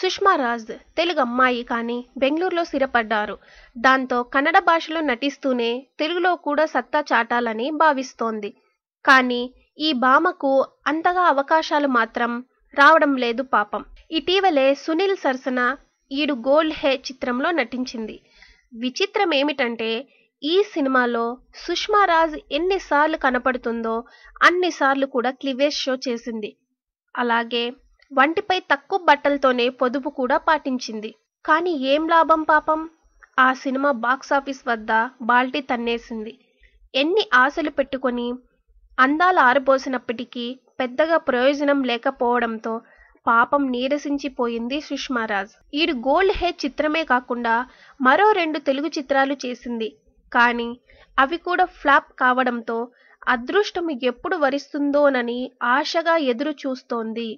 సుష్మా రాజ్ తెలుగు అమ్మాయి కానీ బెంగళూరులో స్థిరపడ్డారు దాంతో కన్నడ భాషలో నటిస్తూనే తెలుగులో కూడా సత్తా చాటాలని భావిస్తోంది కానీ ఈ భామకు అంతగా అవకాశాలు మాత్రం రావడం లేదు పాపం ఇటీవలే సునీల్ సరసన ఈడు గోల్డ్ హే చిత్రంలో నటించింది విచిత్రం ఏమిటంటే ఈ సినిమాలో సుష్మా రాజ్ ఎన్నిసార్లు కనపడుతుందో అన్నిసార్లు కూడా క్లివేజ్ షో చేసింది అలాగే వంటిపై తక్కువ బట్టలతోనే పొదుపు కూడా పాటించింది కానీ ఏం లాభం పాపం ఆ సినిమా బాక్సాఫీస్ వద్ద బాల్టీ తన్నేసింది ఎన్ని ఆశలు పెట్టుకొని అందాలు ఆరబోసినప్పటికీ పెద్దగా ప్రయోజనం లేకపోవడంతో పాపం నీరసించిపోయింది సుష్మారాజ్ ఈడు గోల్డ్ హే చిత్రమే కాకుండా మరో రెండు తెలుగు చిత్రాలు చేసింది కానీ అవి కూడా ఫ్లాప్ కావడంతో అదృష్టం ఎప్పుడు వరిస్తుందోనని ఆశగా ఎదురు చూస్తోంది